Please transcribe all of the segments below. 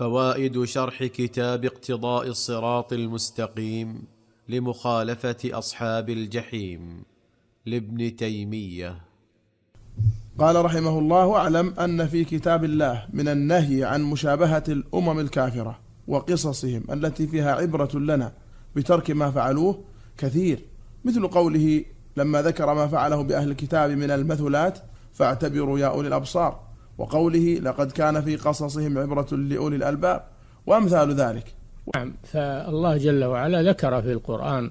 فوائد شرح كتاب اقتضاء الصراط المستقيم لمخالفه اصحاب الجحيم لابن تيميه قال رحمه الله اعلم ان في كتاب الله من النهي عن مشابهه الامم الكافره وقصصهم التي فيها عبره لنا بترك ما فعلوه كثير مثل قوله لما ذكر ما فعله باهل الكتاب من المثلات فاعتبروا يا اولي الابصار وقوله لقد كان في قصصهم عبرة لأولي الألباب وأمثال ذلك نعم فالله جل وعلا ذكر في القرآن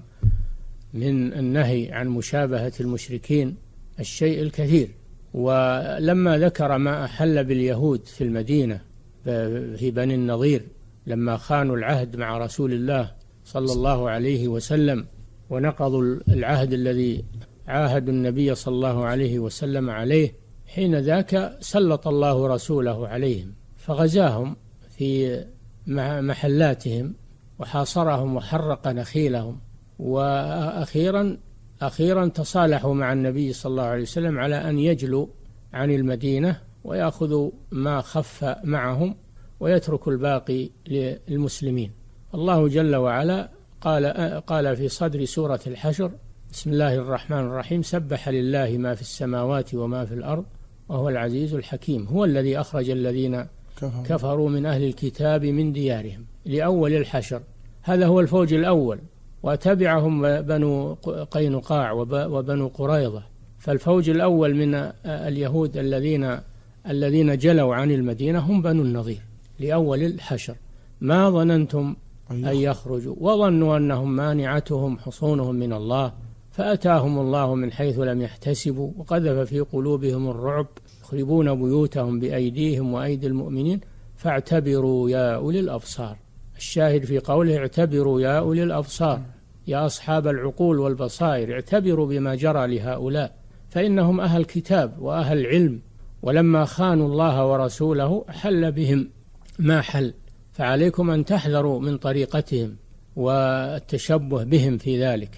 من النهي عن مشابهة المشركين الشيء الكثير ولما ذكر ما أحل باليهود في المدينة في بني النظير لما خانوا العهد مع رسول الله صلى الله عليه وسلم ونقضوا العهد الذي عاهدوا النبي صلى الله عليه وسلم عليه حين ذاك سلط الله رسوله عليهم فغزاهم في محلاتهم وحاصرهم وحرق نخيلهم وأخيرا أخيرا تصالحوا مع النبي صلى الله عليه وسلم على أن يجلوا عن المدينة ويأخذوا ما خف معهم ويتركوا الباقي للمسلمين الله جل وعلا قال, قال في صدر سورة الحشر بسم الله الرحمن الرحيم سبح لله ما في السماوات وما في الأرض وهو العزيز الحكيم هو الذي أخرج الذين كفروا, كفروا من أهل الكتاب من ديارهم لأول الحشر هذا هو الفوج الأول وتبعهم بنو قينقاع وبنو قريظة فالفوج الأول من اليهود الذين الذين جلوا عن المدينة هم بنو النظير لأول الحشر ما ظننتم أن أيوه. يخرجوا وظنوا أنهم مانعتهم حصونهم من الله فأتاهم الله من حيث لم يحتسبوا وقذف في قلوبهم الرعب يخربون بيوتهم بأيديهم وأيدي المؤمنين فاعتبروا يا أولي الأبصار الشاهد في قوله اعتبروا يا أولي الأبصار يا أصحاب العقول والبصائر اعتبروا بما جرى لهؤلاء فإنهم أهل كتاب وأهل علم ولما خانوا الله ورسوله حل بهم ما حل فعليكم أن تحذروا من طريقتهم والتشبه بهم في ذلك